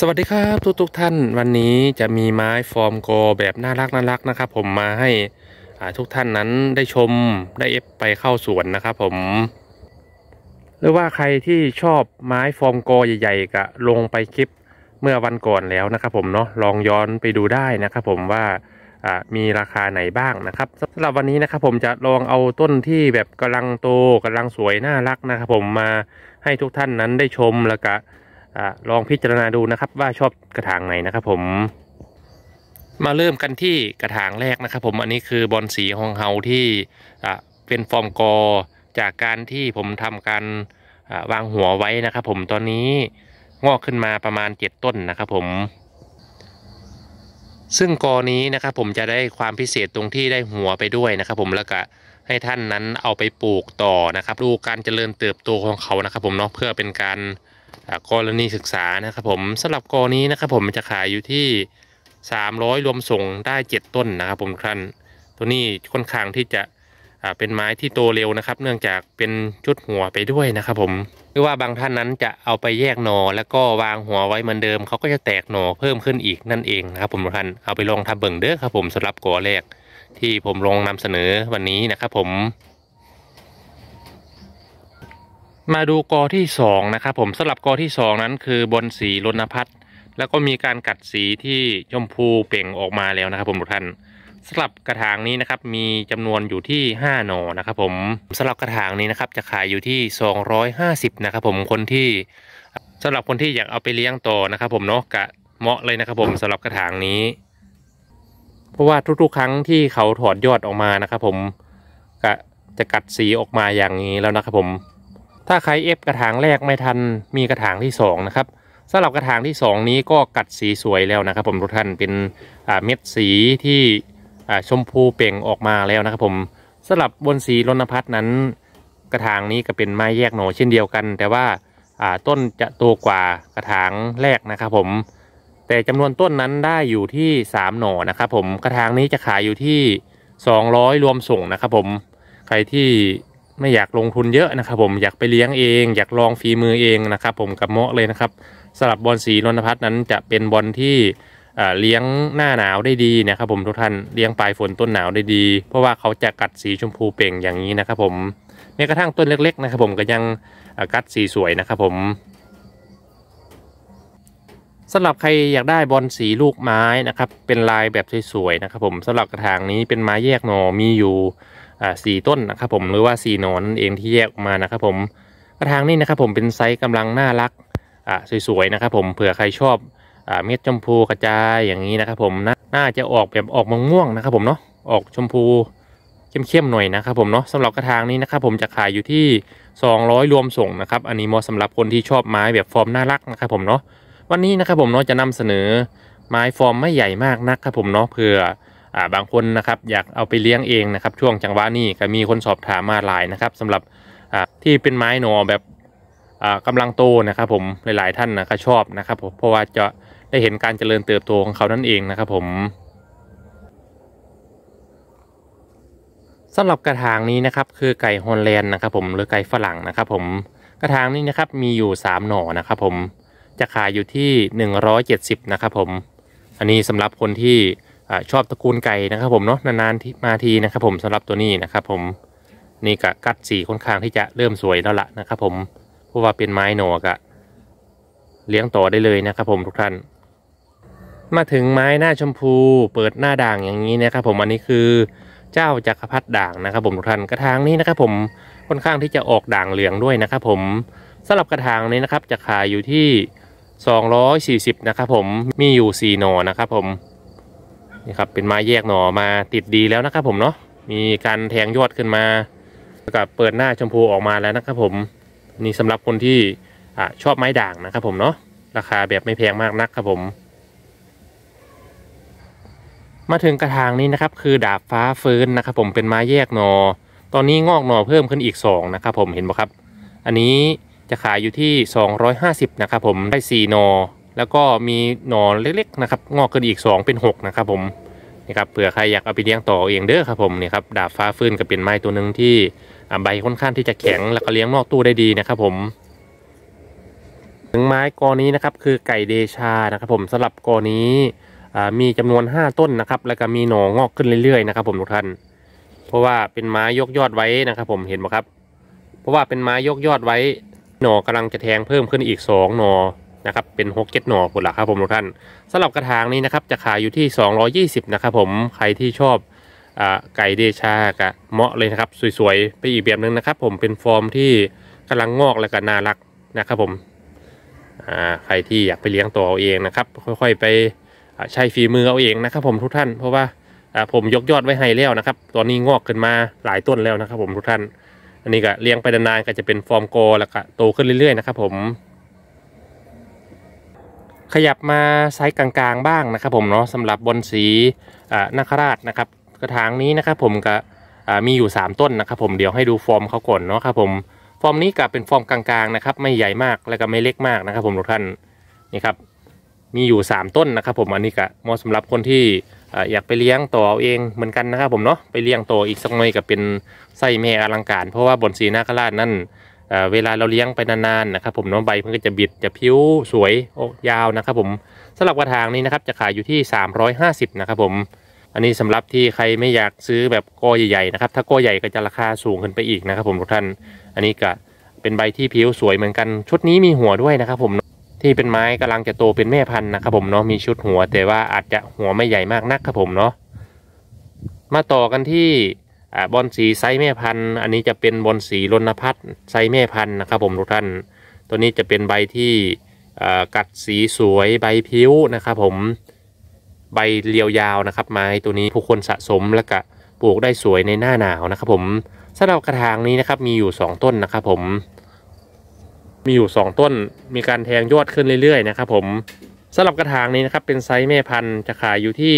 สวัสดีครับทุกทุกท่านวันนี้จะมีไม้ฟอร์มโกแบบน่ารักน่ารักนะครับผมมาให้ทุกท่านนั้นได้ชมได้เอฟไปเข้าสวนนะครับผม หรือว่าใครที่ชอบไม้ฟอร์มโกใหญ่ ๆกะลงไปคลิปเมื่อวันก่อนแล้วนะครับผมเนาะลองย้อนไปดูได้นะครับผมว่ามีราคาไหนบ้างนะครับสำหรับวันนี้นะครับผมจะลองเอาต้นที่แบบกำลังโต กำลังสวยน่ารักนะครับผมมาให้ทุกท่านนั้นได้ชมแล้วก็ลองพิจารณาดูนะครับว่าชอบกระถางไหนนะครับ ผม มาเริ่มกันที่กระถางแรกนะครับผมอันนี้คือบอลสีของเฮาที่เป็นฟอร์มกอจากการที่ผมทำการวางหัวไว้นะครับผมตอนนี้งอกขึ้นมาประมาณ 7 ต้นนะครับผม ซึ่งกอนี้นะครับผมจะได้ความพิเศษตรงที่ได้หัวไปด้วยนะครับ ผมแล้วก็ให้ท่านนั้นเอาไปปลูกต่อนะครับ ดูการเจริญเติบโตของเขานะครับ ผมเนาะเพื่อเป็นการกรณีศึกษานะครับ ผมสำหรับกรณีนะครับผมจะขายอยู่ที่ 300 รวมส่งได้ 7 ต้นนะครับผมท่านตัวนี้ค่อนข้างที่จะเป็นไม้ที่โตเร็วนะครับ เนื่องจากเป็นชุดหัวไปด้วยนะครับผม หรือว่าบางท่านนั้นจะเอาไปแยกหนอแล้วก็วางหัวไว้เหมือนเดิม เขาก็จะแตกหนอเพิ่มขึ้นอีกนั่นเองนะครับ ผมท่านเอาไปลองทำเบิ่งเด้อครับผมสำหรับกอแรกที่ผมลองนำเสนอวันนี้นะครับผมมาดูกอที่สองนะครับผมสลับกอที่สองนั้นคือบนสีรณพัฒแล้วก็มีการกัดสีที่ชมพูเป่งออกมาแล้วนะครับผมทุกท่านสลับกระถางนี้นะครับมีจำนวนอยู่ที่5หน่อนะครับผมสลับกระถางนี้นะครับ จะขายอยู่ที่ 250 นะครับผม คนที่สำหรับคนที่อยากเอาไปเลี้ยงต่อนะครับผมเนาะกะเหมาะเลยนะครับ ผมสำหรับกระถางนี้ เพราะว่าทุก ๆ ครั้งที่เขาถอดยอดออกมานะครับ ผมกะจะกัดสีออกมาอย่างนี้แล้วนะครับผมถ้าใครเอฟกระถางแรกไม่ทันมีกระถางที่2นะครับสาหรับกระถางที่ 2 นี้ก็กัดสีสวยแล้วนะครับ ผมทุกท่านเป็นเม็ดสีที่ชมพูเป่งออกมาแล้วนะครับ ผมสาหรับบนสีรณพัฒนั้น กระถางนี้ก็เป็นไม้แยกหนอเช่นเดียวกัน แต่ว่าต้นจะโตกว่ากระถางแรกนะครับผม แต่จำนวนต้นนั้นได้อยู่ที่ 3 หน่อนะครับผม กระถางนี้จะขายอยู่ที่ 200 รวมส่งนะครับ ผม ใครที่ไม่อยากลงทุนเยอะนะครับ ผมอยากไปเลี้ยงเอง อยากลองฝีมือเองนะครับ ผมกับเมาะเลยนะครับสำหรับบอลสีนนทพัฒน์นั้นจะเป็นบอลที่เลี้ยงหน้าหนาวได้ดีนะครับ ผมทุกท่านเลี้ยงปลายฝนต้นหนาวได้ดี เพราะว่าเขาจะกัดสีชมพูเป่งอย่างนี้นะครับ ผมแม้กระทั่งต้นเล็ก ๆนะครับ ผมก็ยังกัดสีสวยนะครับ ผมสำหรับใครอยากได้บอลสีลูกไม้นะครับ เป็นลายแบบสวยๆนะครับผมสำหรับกระถางนี้เป็นไม้แยกหนอมีอยู่สี่ต้นนะครับผม หรือว่าสี่หนอนนั่นเองที่แยกมานะครับผม กระถางนี้นะครับผมเป็นไซส์กำลังน่ารักสวยๆนะครับผม เผื่อใครชอบเม็ดชมพูกระจายอย่างนี้นะครับผม น่าจะออกแบบออกมม่วงนะครับผมเนาะ ออกชมพูเข้มๆหน่อยนะครับผมเนาะสำหรับกระถางนี้นะครับผมจะขายอยู่ที่ 200 รวมส่งนะครับ อันนี้เหมาะสำหรับคนที่ชอบไม้แบบฟอร์มน่ารักนะครับผมเนาะวันนี้นะครับผมเนาะจะนำเสนอไม้ฟอร์มไม่ใหญ่มากนักครับผมเนาะเผื่ออ่าบางคนนะครับอยากเอาไปเลี้ยงเองนะครับ ช่วงจังหวะนี้ก็มีคนสอบถามมาหลายนะครับ สำหรับอ่าที่เป็นไม้หนอแบบอ่ากำลังโตนะครับ ผมหลายๆท่านนะครับชอบนะครับผมเพราะว่าจะได้เห็นการเจริญเติบโตของเขานั่นเองนะครับผมสำหรับกระถางนี้นะครับคือไก่ฮอลแลนด์นะครับ ผมหรือไก่ฝรั่งนะครับผมกระถางนี้นะครับมีอยู่3หน่อนะครับผมจะขายอยู่ที่ 170 นะครับผม อันนี้สำหรับคนที่ชอบตระกูลไก่นะครับ ผมเนาะนานๆมาทีนะครับ ผมสำหรับตัวนี้นะครับ ผมนี่กะกัดสีค่อนข้างที่จะเริ่มสวยแล้วละนะครับ ผมเพราะว่าเป็นไม้หนอกะเลี้ยงต่อได้เลยนะครับผมทุกท่าน มาถึงไม้หน้าชมพูเปิดหน้าด่างอย่างนี้นะครับผม อันนี้คือเจ้าจักรพรรดิด่างนะครับ ผมทุกท่านกระถางนี้นะครับผมค่อนข้างที่จะออกด่างเหลืองด้วยนะครับ ผมสำหรับกระถางนี้นะครับจะขายอยู่ที่240นะครับผมมีอยู่4หน่อนะครับผมนี่ครับเป็นไม้แยกหน่อมาติดดีแล้วนะครับผมเนาะมีการแทงยอดขึ้นมาแล้วก็เปิดหน้าชมพูออกมาแล้วนะครับผมนี่สำหรับคนที่อชอบไม้ด่างนะครับผมเนาะราคาแบบไม่แพงมากนักครับผม มาถึงกระถางนี้นะครับ คือดาบฟ้าเฟิร์นนะครับผมเป็นไม้แยกหนอตอนนี้งอกหนอเพิ่มขึ้นอีก 2 นะครับผมเห็นไหมครับ อันนี้จะขายอยู่ที่ 250นะครับผม ได้4หนอ แล้วก็มีหนอเล็กๆนะครับงอกขึ้นอีก2เป็น6 นะครับ ผม นี่ครับ เผื่อใครอยากเอาไปเลี้ยงต่อเองเด้อครับผม นี่ครับดาบฟ้าฟื้นก็เป็นไม้ตัวหนึ่งที่ใบค่อนข้างที่จะแข็งแล้วก็เลี้ยงนอกตู้ได้ดีนะครับผมถึงไม้กอนี้นะครับ คือไก่เดชานะครับ ผมสำหรับกอนี้มีจำนวน 5 ต้นนะครับ แล้วก็มีหนองอกขึ้นเรื่อยๆนะครับผมทุกท่าน เพราะว่าเป็นไม้ยกยอดไว้นะครับ ผมเห็นไหมครับ เพราะว่าเป็นไม้ยกยอดไว้หน่อกำลังจะแทงเพิ่มขึ้นอีก2หน่อนะครับ เป็น6กเจ็ดหน่อผลละครับผมทุกท่าน สำหรับกระถางนี้นะครับ จะขายอยู่ที่ 220นะครับผม ใครที่ชอบอไก่เดชากะเหมาะเลยนะครับสวยๆไปอีกแบบนึงนะครับผม เป็นฟอร์มที่กำลังงอกและก็น่ารักนะครับผมใครที่อยากไปเลี้ยงตัวเอาเองนะครับ ค่อยๆไปใช้ฝีมือเอาเองนะครับ ผมทุกท่าน เพราะว่าผมยกยอดไว้ให้แล้วนะครับ ตอนนี้งอกขึ้นมาหลายต้นแล้วนะครับผมทุกท่านอันนี้ก็เลี้ยงไปนานๆก็จะเป็นฟอร์มโกแล้วก็โตขึ้นเรื่อยๆนะครับผม ขยับมาไซส์กลางๆบ้างนะครับ ผมเนาะสำหรับบนสีนาคราชนะครับกระถางนี้นะครับผมก็มีอยู่ 3 ต้นนะครับ ผมเดี๋ยวให้ดูฟอร์มเขาก่อนเนาะครับผมฟอร์มนี้ก็เป็นฟอร์มกลางๆนะครับไม่ใหญ่มากและก็ไม่เล็กมากนะครับ ผมทุกท่านนี่ครับมีอยู่ 3 ต้นนะครับผมอันนี้ก็เหมาะสำหรับคนที่อยากไปเลี้ยงตัวเอาเองเหมือนกันนะครับ ผมเนาะไปเลี้ยงตัวอีกสักหน่อยก็เป็นไส้แม่อลังการ เพราะว่าบนสีนาคราชนั่นเวลาเราเลี้ยงไปนานๆนะครับ ผมเนาะใบมันก็จะบิดจะพิ้วสวยโอยาวนะครับ ผมสำหรับกระถางนี้นะครับจะขายอยู่ที่350นะครับผมอันนี้สำหรับที่ใครไม่อยากซื้อแบบกอใหญ่ๆนะครับถ้ากอใหญ่ก็จะราคาสูงขึ้นไปอีกนะครับผมทุกท่านอันนี้ก็เป็นใบที่ผิวสวยเหมือนกันชุดนี้มีหัวด้วยนะครับผมที่เป็นไม้กำลังจะโตเป็นแม่พันธุ์นะครับ ผมเนาะมีชุดหัวแต่ว่าอาจจะหัวไม่ใหญ่มากนักครับผมเนาะมาต่อกันที่บอลสีไซส์แม่พันธุ์ อันนี้จะเป็นบอลสีลนพัฒไซส์แม่พันธุ์นะครับ ผมทุกท่าน ตัวนี้จะเป็นใบที่กัดสีสวยใบพิ้วนะครับผมใบเรียวยาวนะครับไม้ ตัวนี้ผู้คนสะสมแล้วก็ปลูกได้สวยในหน้าหนาวนะครับ ผมสำหรับกระถางนี้นะครับมีอยู่ 2 ต้นนะครับผมมีอยู่ 2 ต้น มีการแทงยอดขึ้นเรื่อย ๆ นะครับผมสำหรับกระถางนี้นะครับเป็นไซส์แม่พันธุ์จะขายอยู่ที่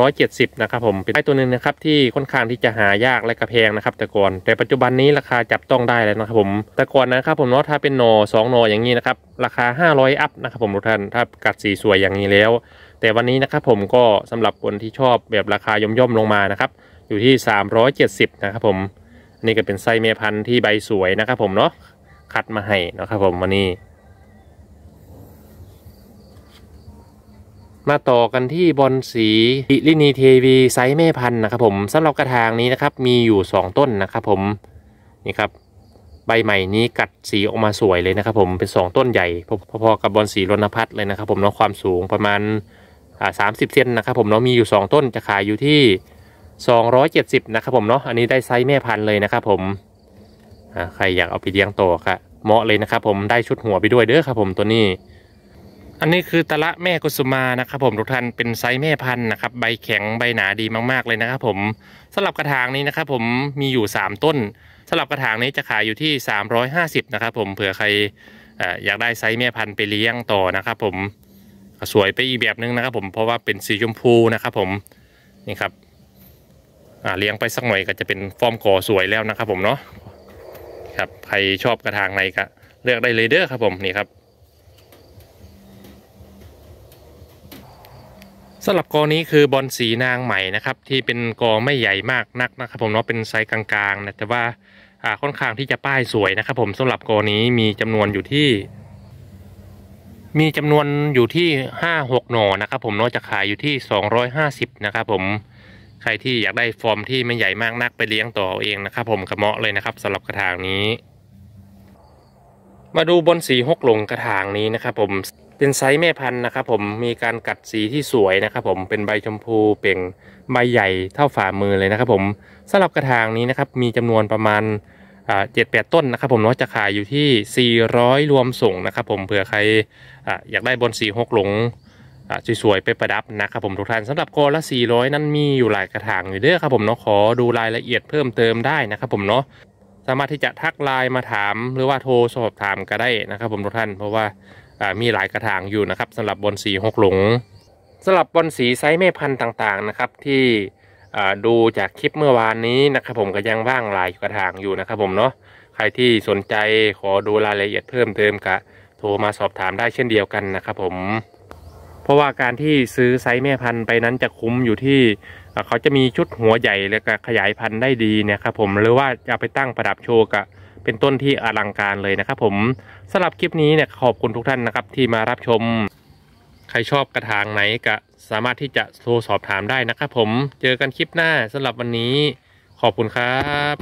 370 นะครับผม เป็นไม้ตัวหนึ่งนะครับที่ค่อนข้างที่จะหายากและกระแพงนะครับ แต่ก่อน แต่ปัจจุบันนี้ราคาจับต้องได้แล้วนะครับผม แต่ก่อนนะครับผมเนาะถ้าเป็นโนอ2โนอย่างนี้นะครับราคา 500 อัพนะครับผมทุกท่านถ้ากัดสีสวยอย่างนี้แล้ว แต่วันนี้นะครับผมก็สำหรับคนที่ชอบแบบราคาย่อมย่อมลงมานะครับอยู่ที่ 370 นะครับผมนี่ก็เป็นไซส์แม่พันธุ์ที่ใบสวยนะครับผมเนาะคัดมาให้นะครับผมวันนี้ มาต่อกันที่บอลสีอิลินีเทวีไซส์แม่พันธุ์นะครับผมสำหรับกระถางนี้นะครับ มีอยู่ 2 ต้นนะครับผม นี่ครับ ใบใหม่นี้กัดสีออกมาสวยเลยนะครับผมเป็น 2 ต้นใหญ่พอๆกับบอลสีรณพัฒน์เลยนะครับ ผมเนาะความสูงประมาณสามสิบเซนนะครับผมเนาะมีอยู่ 2 ต้นจะขายอยู่ที่ 270นะครับผมเนาะอันนี้ได้ไซส์แม่พันธุ์เลยนะครับผมใครอยากเอาไปเลี้ยงต่อคบเหมาะเลยนะครับผมได้ชุดหัวไปด้วยเด้อครับ ผมตัวนี้ อันนี้คือตะละแม่กุสุมานะครับผมทุกท่าน เป็นไซส์แม่พันธุ์นะครับ ใบแข็งใบหนาดีมากๆเลยนะครับผมสาหรับกระถางนี้นะครับผมมีอยู่3ต้นสาหรับกระถางนี้จะขายอยู่ที่ 350 นะครับผม เผื่อใครอยากได้ไซส์แม่พันธุ์ไปเลี้ยงต่อนะครับผม สวยไปอีกแบบนึงนะครับผม เพราะว่าเป็นสีชมพูนะครับผม นี่ครับ เลี้ยงไปสักหน่อยก็จะเป็นฟอร์มก่อสวยแล้วนะครับผมเนาะครับใครชอบกระถาง ไหนก็เลือกได้เลยเด้อครับผมนี่ครับสำหรับกอนี้คือบอลสีนางใหม่ นะครับ ที่เป็นกอไม่ใหญ่มากนักนะครับผมเนาะเป็นไซส์กลางๆนะแต่ว่าค่อนข้างที่จะป้ายสวยนะครับ ผมสำหรับกอนี้มีจำนวนอยู่ที่ มีจำนวนอยู่ที่ห้าหกหน่อนะครับผมเนาะจะขายอยู่ที่สอองร้้ยหาสิบนะครับ ผมใครที่อยากได้ฟอร์มที่ไม่ใหญ่มากนักไปเลี้ยงต่อเองนะครับผมกระเมาะเลยนะครับสำหรับกระถางนี้ มาดูบนสีหกหลงกระถางนี้นะครับผมเป็นไซส์แม่พันธุ์นะครับ ผมมีการกัดสีที่สวยนะครับผมเป็นใบชมพูเป่งใบใหญ่เท่าฝ่ามือเลยนะครับผมสำหรับกระถางนี้นะครับมีจำนวนประมาณเจ็ดแปดต้นนะครับผมเนาะจะขายอยู่ที่ 400 รวมส่งนะครับ ผมเผื่อใครออยากได้บนสีหกหลงสวยๆไปประดับนะครับ ผมทุกท่านสำหรับกอละ 400 นั้นมีอยู่หลายกระถางอยู่เด้อครับผมเนาะขอดูรายละเอียดเพิ่มเติมได้นะครับ ผมเนาะสามารถที่จะทักไลน์มาถาม หรือว่าโทรสอบถามก็ได้นะครับ ผมทุกท่านเพราะว่ามีหลายกระถางอยู่นะครับ สำหรับบอสีหกหลงสำหรับบอสีไซส์แม่พันธุ์ต่างๆนะครับ ที่ดูจากคลิปเมื่อวานนี้นะครับ ผมก็ยังว่างหลายกระถางอยู่นะครับ ผมเนาะใครที่สนใจขอดูรายละเอียดเพิ่มเติมกะโทรมาสอบถามได้เช่นเดียวกันนะครับ ผมเพราะว่าการที่ซื้อไซส์แม่พันธุ์ไปนั้นจะคุ้มอยู่ที่ เขาจะมีชุดหัวใหญ่และขยายพันธุ์ได้ดีเนี่ยครับผมหรือว่าจะไปตั้งประดับโชว์กับเป็นต้นที่อลังการเลยนะครับผมสำหรับคลิปนี้เนี่ยขอบคุณทุกท่านนะครับที่มารับชมใครชอบกระถางไหนก็ สามารถที่จะโทรสอบถามได้นะครับผมเจอกันคลิปหน้าสำหรับวันนี้ขอบคุณครับ